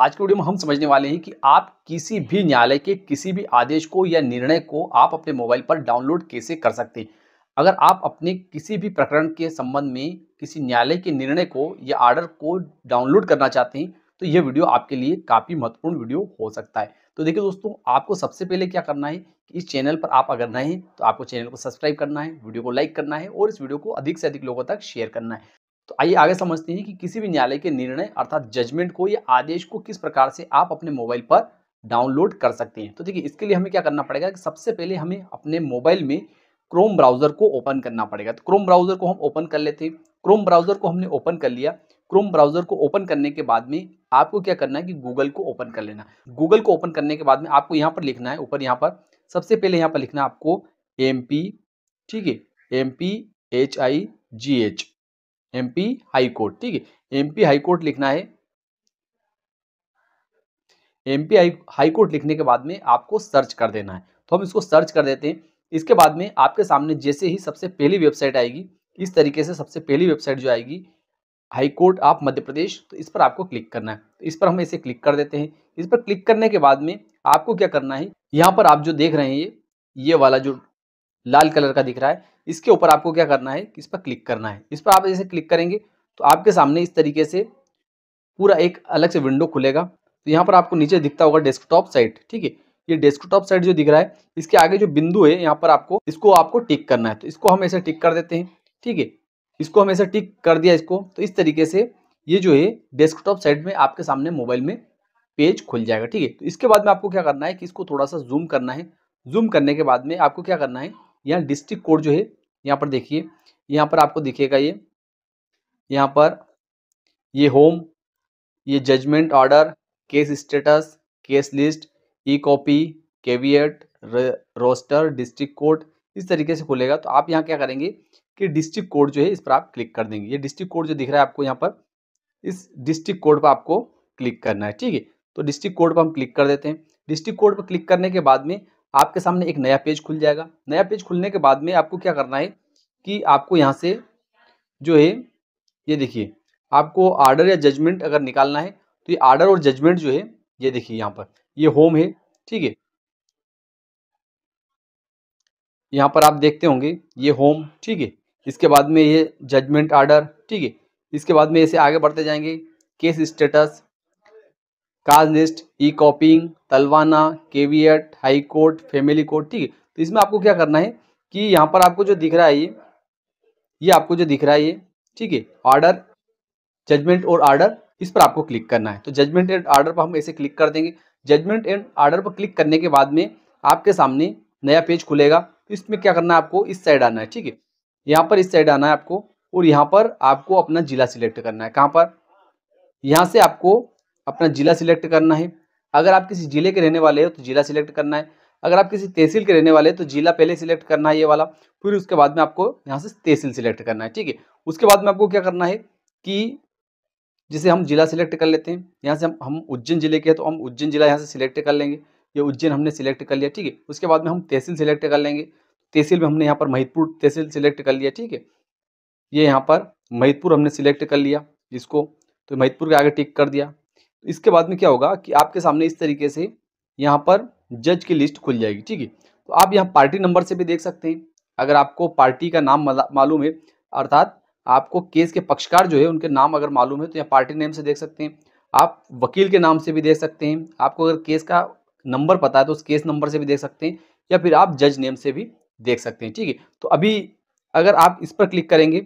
आज के वीडियो में हम समझने वाले हैं कि आप किसी भी न्यायालय के किसी भी आदेश को या निर्णय को आप अपने मोबाइल पर डाउनलोड कैसे कर सकते हैं अगर आप अपने किसी भी प्रकरण के संबंध में किसी न्यायालय के निर्णय को या आर्डर को डाउनलोड करना चाहते हैं तो यह वीडियो आपके लिए काफ़ी महत्वपूर्ण वीडियो हो सकता है तो देखिए दोस्तों आपको सबसे पहले क्या करना है कि इस चैनल पर आप अगर नए हैं तो आपको चैनल को सब्सक्राइब करना है वीडियो को लाइक करना है और इस वीडियो को अधिक से अधिक लोगों तक शेयर करना है तो आइए आगे समझते हैं कि किसी भी न्यायालय के निर्णय अर्थात जजमेंट को या आदेश को किस प्रकार से आप अपने मोबाइल पर डाउनलोड कर सकते हैं तो देखिए इसके लिए हमें क्या करना पड़ेगा कि सबसे पहले हमें अपने मोबाइल में क्रोम ब्राउज़र को ओपन करना पड़ेगा तो क्रोम ब्राउज़र को हम ओपन कर लेते हैं क्रोम ब्राउज़र को हमने ओपन कर लिया क्रोम ब्राउज़र को ओपन करने के बाद में आपको क्या करना है कि गूगल को ओपन कर लेना गूगल को ओपन करने के बाद में आपको यहाँ पर लिखना है ऊपर यहाँ पर सबसे पहले यहाँ पर लिखना है आपको एम ठीक है M P H I G H MP high court ठीक है एमपी हाई कोर्ट लिखना है एमपी हाई कोर्ट लिखने के बाद में आपको सर्च कर देना है तो हम इसको सर्च कर देते हैं इसके बाद में आपके सामने जैसे ही सबसे पहली वेबसाइट आएगी इस तरीके से सबसे पहली वेबसाइट जो आएगी high court of Madhya Pradesh तो इस पर आपको क्लिक करना है तो इस पर हम इसे क्लिक कर देते हैं इस पर क्लिक करने के बाद में आपको क्या करना है यहाँ पर आप जो देख रहे हैं ये ये वाला जो लाल कलर का दिख रहा है इसके ऊपर आपको क्या करना है इस पर क्लिक करना है इस पर आप जैसे क्लिक करेंगे तो आपके सामने इस तरीके से पूरा एक अलग से विंडो खुलेगा तो यहाँ पर आपको नीचे दिखता होगा डेस्कटॉप साइट ठीक है ये डेस्कटॉप साइट जो दिख रहा है इसके आगे जो बिंदु है यहाँ पर आपको इसको आपको टिक करना है तो इसको हम ऐसे टिक कर देते हैं ठीक है इसको हम ऐसे टिक कर दिया इसको तो इस तरीके से ये जो है डेस्कटॉप साइट में आपके सामने मोबाइल में पेज खुल जाएगा ठीक है तो इसके बाद में आपको क्या करना है कि इसको थोड़ा सा जूम करना है जूम करने के बाद में आपको क्या करना है यहाँ डिस्ट्रिक्ट कोड जो है यहाँ पर देखिए यहाँ पर आपको दिखेगा ये यहाँ पर ये होम ये judgment order case status case list e copy caveat roster district code इस तरीके से खुलेगा तो आप यहाँ क्या करेंगे कि डिस्ट्रिक्ट कोड जो है इस पर आप क्लिक कर देंगे ये डिस्ट्रिक्ट कोड जो दिख रहा है आपको यहाँ पर इस डिस्ट्रिक्ट कोड पर आपको क्लिक करना है ठीक है तो डिस्ट्रिक्ट कोड पर हम क्लिक कर देते हैं डिस्ट्रिक्ट कोड पर क्लिक करने के बाद में आपके सामने एक नया पेज खुल जाएगा नया पेज खुलने के बाद में आपको क्या करना है कि आपको यहाँ से जो है ये देखिए आपको आर्डर या जजमेंट अगर निकालना है तो ये आर्डर और जजमेंट जो है ये देखिए यहाँ पर ये होम है ठीक है यहाँ पर आप देखते होंगे ये होम ठीक है इसके बाद में ये जजमेंट आर्डर ठीक है इसके बाद में ऐसे आगे बढ़ते जाएंगे case status cause list e copying तलवाना caveat high court family court ठीक है तो इसमें आपको क्या करना है कि यहाँ पर आपको जो दिख रहा है ये ये आपको जो दिख रहा है ये ठीक है ऑर्डर जजमेंट और ऑर्डर इस पर आपको क्लिक करना है तो जजमेंट एंड ऑर्डर पर हम ऐसे क्लिक कर देंगे जजमेंट एंड ऑर्डर पर क्लिक करने के बाद में आपके सामने नया पेज खुलेगा तो इसमें क्या करना है आपको इस साइड आना है ठीक है यहाँ पर इस साइड आना है आपको और यहाँ पर आपको अपना जिला सिलेक्ट करना है कहाँ पर यहाँ से आपको अपना जिला सिलेक्ट करना है अगर आप किसी जिले के रहने वाले हो तो जिला सिलेक्ट करना है अगर आप किसी तहसील के रहने वाले हैं तो जिला पहले सिलेक्ट करना है ये वाला फिर उसके बाद में आपको यहाँ से तहसील सिलेक्ट करना है ठीक है उसके बाद में आपको क्या करना है कि जिसे हम जिला सिलेक्ट कर लेते हैं यहाँ से हम हम उज्जैन जिले के हैं तो हम उज्जैन जिला यहाँ से सिलेक्ट कर लेंगे ये उज्जैन हमने सिलेक्ट कर लिया ठीक है उसके बाद में हम तहसील सिलेक्ट कर लेंगे तहसील में हमने यहाँ पर महितपुर तहसील सिलेक्ट कर लिया ठीक है ये यहाँ पर महितपुर हमने सिलेक्ट कर लिया इसको तो महितपुर के आगे टिक कर दिया इसके बाद में क्या होगा कि आपके सामने इस तरीके से यहाँ पर जज की लिस्ट खुल जाएगी ठीक है तो आप यहाँ पार्टी नंबर से भी देख सकते हैं अगर आपको पार्टी का नाम मालूम है अर्थात आपको केस के पक्षकार जो है उनके नाम अगर मालूम है तो यहाँ पार्टी नेम से देख सकते हैं आप वकील के नाम से भी देख सकते हैं आपको अगर केस का नंबर पता है तो उस केस नंबर से भी देख सकते हैं या फिर आप जज नेम से भी देख सकते हैं ठीक है तो अभी अगर आप इस पर क्लिक करेंगे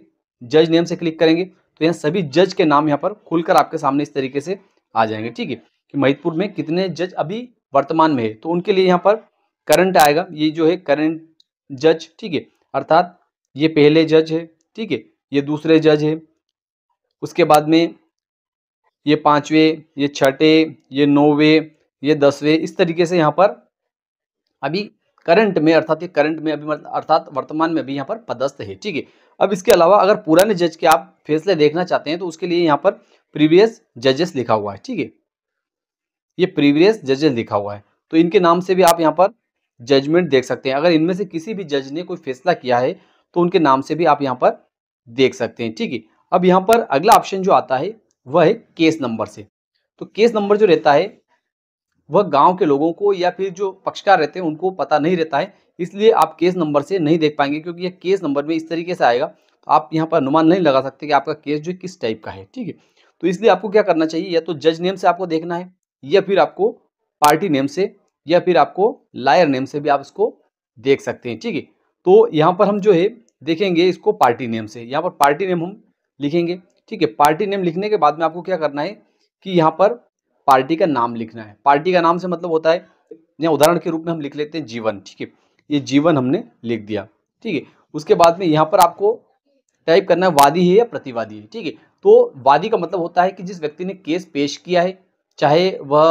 जज नेम से क्लिक करेंगे तो यहाँ सभी जज के नाम यहाँ पर खुलकर आपके सामने इस तरीके से आ जाएंगे ठीक है कि महितपुर में कितने जज अभी वर्तमान में है तो उनके लिए यहाँ पर करंट आएगा ये जो है करंट जज ठीक है अर्थात ये पहले जज है ठीक है ये दूसरे जज है उसके बाद में ये पांचवे ये छठे ये नौवे ये दसवें इस तरीके से यहाँ पर अभी करंट में अर्थात ये करंट में अभी अर्थात वर्तमान में भी यहाँ पर पदस्थ है ठीक है अब इसके अलावा अगर पुराने जज के आप फैसले देखना चाहते हैं तो उसके लिए यहाँ पर प्रीवियस जजेस लिखा हुआ है ठीक है ये प्रीवियस जजेस लिखा हुआ है तो इनके नाम से भी आप यहाँ पर जजमेंट देख सकते हैं अगर इनमें से किसी भी जज ने कोई फैसला किया है तो उनके नाम से भी आप यहाँ पर देख सकते हैं ठीक है अब यहाँ पर अगला ऑप्शन जो आता है वह है केस नंबर से तो केस नंबर जो रहता है वह गांव के लोगों को या फिर जो पक्षकार रहते हैं उनको पता नहीं रहता है इसलिए आप केस नंबर से नहीं देख पाएंगे क्योंकि यह केस नंबर में इस तरीके से आएगा तो आप यहाँ पर अनुमान नहीं लगा सकते कि आपका केस जो किस टाइप का है ठीक है तो इसलिए आपको क्या करना चाहिए या तो जज नेम से आपको देखना है या फिर आपको पार्टी नेम से या फिर आपको लायर नेम से भी आप इसको देख सकते हैं ठीक है तो यहाँ पर हम जो है देखेंगे इसको पार्टी नेम से यहाँ पर पार्टी नेम हम लिखेंगे ठीक है पार्टी नेम लिखने के बाद में आपको क्या करना है कि यहाँ पर पार्टी का नाम लिखना है पार्टी का नाम से मतलब होता है उदाहरण के रूप में हम लिख लेते हैं जीवन ठीक है ये जीवन हमने लिख दिया ठीक है उसके बाद में यहाँ पर आपको टाइप करना है वादी है या प्रतिवादी है ठीक है तो वादी का मतलब होता है कि जिस व्यक्ति ने केस पेश किया है चाहे वह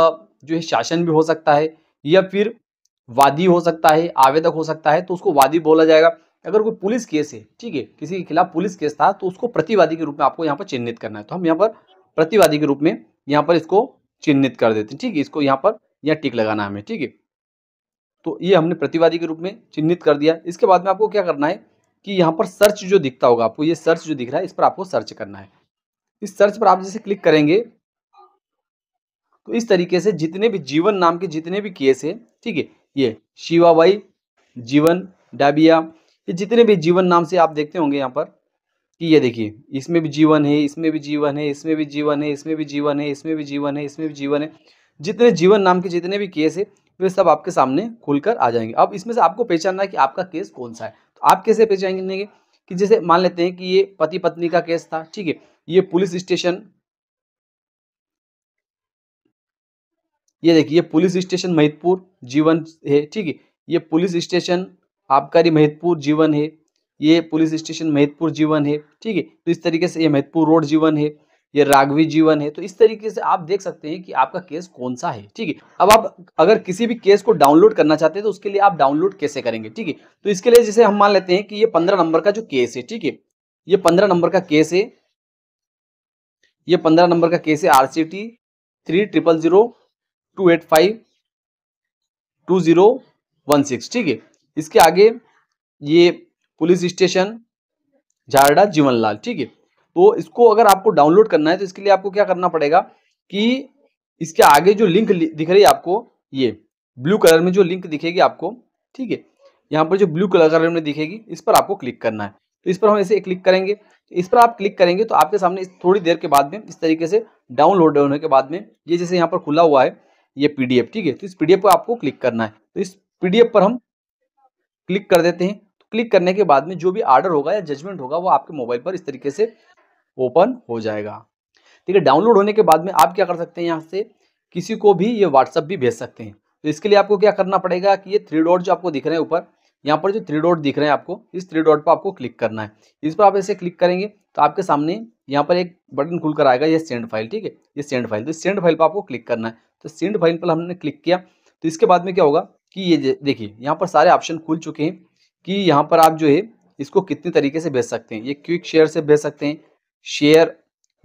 जो है शासन भी हो सकता है या फिर वादी हो सकता है आवेदक हो सकता है तो उसको वादी बोला जाएगा अगर कोई पुलिस केस है ठीक है किसी के खिलाफ पुलिस केस था तो उसको प्रतिवादी के रूप में आपको यहाँ पर चिन्हित करना है तो हम यहाँ पर प्रतिवादी के रूप में यहाँ पर इसको चिन्हित कर देते हैं ठीक है इसको यहाँ पर यहाँ टिक लगाना हमें ठीक है तो ये हमने प्रतिवादी के रूप में चिन्हित कर दिया इसके बाद में आपको क्या करना है कि यहाँ पर सर्च जो दिखता होगा आपको ये सर्च जो दिख रहा है इस पर आपको सर्च करना है इस सर्च पर आप जैसे क्लिक करेंगे तो इस तरीके से जितने भी जीवन नाम के जितने भी केस है ठीक है ये शिवाबाई जीवन डाबिया ये जितने भी जीवन नाम से आप देखते होंगे यहाँ पर कि ये देखिए इसमें भी जीवन है इसमें भी जीवन है इसमें भी जीवन है इसमें भी जीवन है इसमें भी जीवन है इसमें भी जीवन है जितने जीवन नाम के जितने भी केस है वे सब आपके सामने खुलकर आ जाएंगे अब इसमें से आपको पहचानना है कि आपका केस कौन सा है तो आप कैसे पहचानेंगे कि जैसे मान लेते हैं कि ये पति पत्नी का केस था ठीक है ये पुलिस स्टेशन ये देखिए ये पुलिस स्टेशन महितपुर जीवन है ठीक है ये पुलिस स्टेशन आबकारी महितपुर जीवन है ये पुलिस स्टेशन महतपुर जीवन है ठीक है तो इस तरीके से ये महतपुर रोड जीवन है ये राघवी जीवन है तो इस तरीके से आप देख सकते हैं कि आपका केस कौन सा है ठीक है अब आप अगर किसी भी केस को डाउनलोड करना चाहते हैं तो उसके लिए आप डाउनलोड कैसे करेंगे ठीक है तो इसके लिए जैसे हम मान लेते हैं कि ये पंद्रह नंबर का जो केस है ठीक है ये पंद्रह नंबर का केस है ये पंद्रह नंबर का केस है R C T three triple zero two eight five two zero one six ठीक है इसके आगे ये पुलिस स्टेशन झारडा जीवनलाल ठीक है तो इसको अगर आपको डाउनलोड करना है तो इसके लिए आपको क्या करना पड़ेगा कि इसके आगे जो लिंक दिख रही है आपको ये ब्लू कलर में जो लिंक दिखेगी आपको ठीक है यहाँ पर जो ब्लू कलर में दिखेगी इस पर आपको क्लिक करना है तो इस पर हम ऐसे क्लिक करेंगे तो इस पर आप क्लिक करेंगे तो आपके सामने थोड़ी देर के बाद में इस तरीके से डाउनलोड होने के बाद में ये जैसे यहाँ पर खुला हुआ है ये पीडीएफ ठीक है तो इस पीडीएफ पर आपको क्लिक करना है तो इस पीडीएफ पर हम क्लिक कर देते हैं क्लिक करने के बाद में जो भी आर्डर होगा या जजमेंट होगा वो आपके मोबाइल पर इस तरीके से ओपन हो जाएगा ठीक है डाउनलोड होने के बाद में आप क्या कर सकते हैं यहाँ से किसी को भी ये व्हाट्सअप भी भेज सकते हैं तो इसके लिए आपको क्या करना पड़ेगा कि ये थ्री डॉट जो आपको दिख रहे हैं ऊपर यहाँ पर जो थ्री डॉट दिख रहे हैं आपको इस थ्री डॉट पर आपको क्लिक करना है इस पर आप ऐसे क्लिक करेंगे तो आपके सामने यहाँ पर एक बटन खुल कर आएगा ये सेंड फाइल ठीक है ये सेंड फाइल तो सेंड फाइल पर आपको क्लिक करना है तो सेंड फाइल पर हमने क्लिक किया तो इसके बाद में क्या होगा कि ये देखिए यहाँ पर सारे ऑप्शन खुल चुके हैं कि यहाँ पर आप जो है इसको कितने तरीके से भेज सकते हैं ये क्विक शेयर से भेज सकते हैं शेयर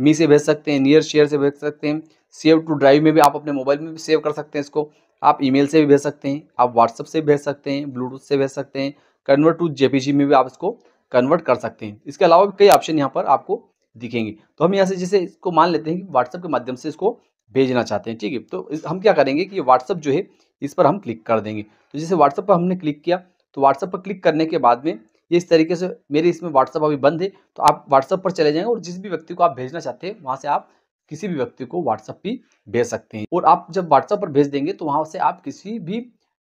मी से भेज सकते हैं नियर शेयर से भेज सकते हैं सेव टू ड्राइव में भी आप अपने मोबाइल में भी सेव कर सकते हैं इसको आप ईमेल से भी भेज सकते हैं आप व्हाट्सअप से भेज सकते हैं ब्लूटूथ से भेज सकते हैं कन्वर्ट टू जेपीजी में भी आप इसको कन्वर्ट कर सकते हैं इसके अलावा भी कई ऑप्शन यहाँ पर आपको दिखेंगे तो हम यहाँ से जैसे इसको मान लेते हैं कि व्हाट्सअप के माध्यम से इसको भेजना चाहते हैं ठीक है तो हम क्या करेंगे कि व्हाट्सअप जो है इस पर हम क्लिक कर देंगे तो जैसे व्हाट्सअप पर हमने क्लिक किया तो व्हाट्सअप पर क्लिक करने के बाद में ये इस तरीके से मेरे इसमें व्हाट्सअप अभी बंद है तो आप व्हाट्सअप पर चले जाएंगे और जिस भी व्यक्ति को आप भेजना चाहते हैं वहाँ से आप किसी भी व्यक्ति को व्हाट्सअप भी भेज सकते हैं और आप जब व्हाट्सअप पर भेज देंगे तो वहाँ से आप किसी भी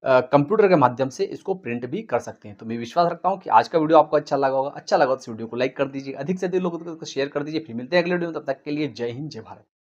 कंप्यूटर के माध्यम से इसको प्रिंट भी कर सकते हैं तो मैं विश्वास रखता हूँ कि आज का वीडियो आपको अच्छा लगा होगा अच्छा लगा तो इस वीडियो को लाइक कर दीजिए अधिक से अधिक लोगों को शेयर कर दीजिए फिर मिलते हैं अगले वीडियो में तब तक के लिए जय हिंद जय भारत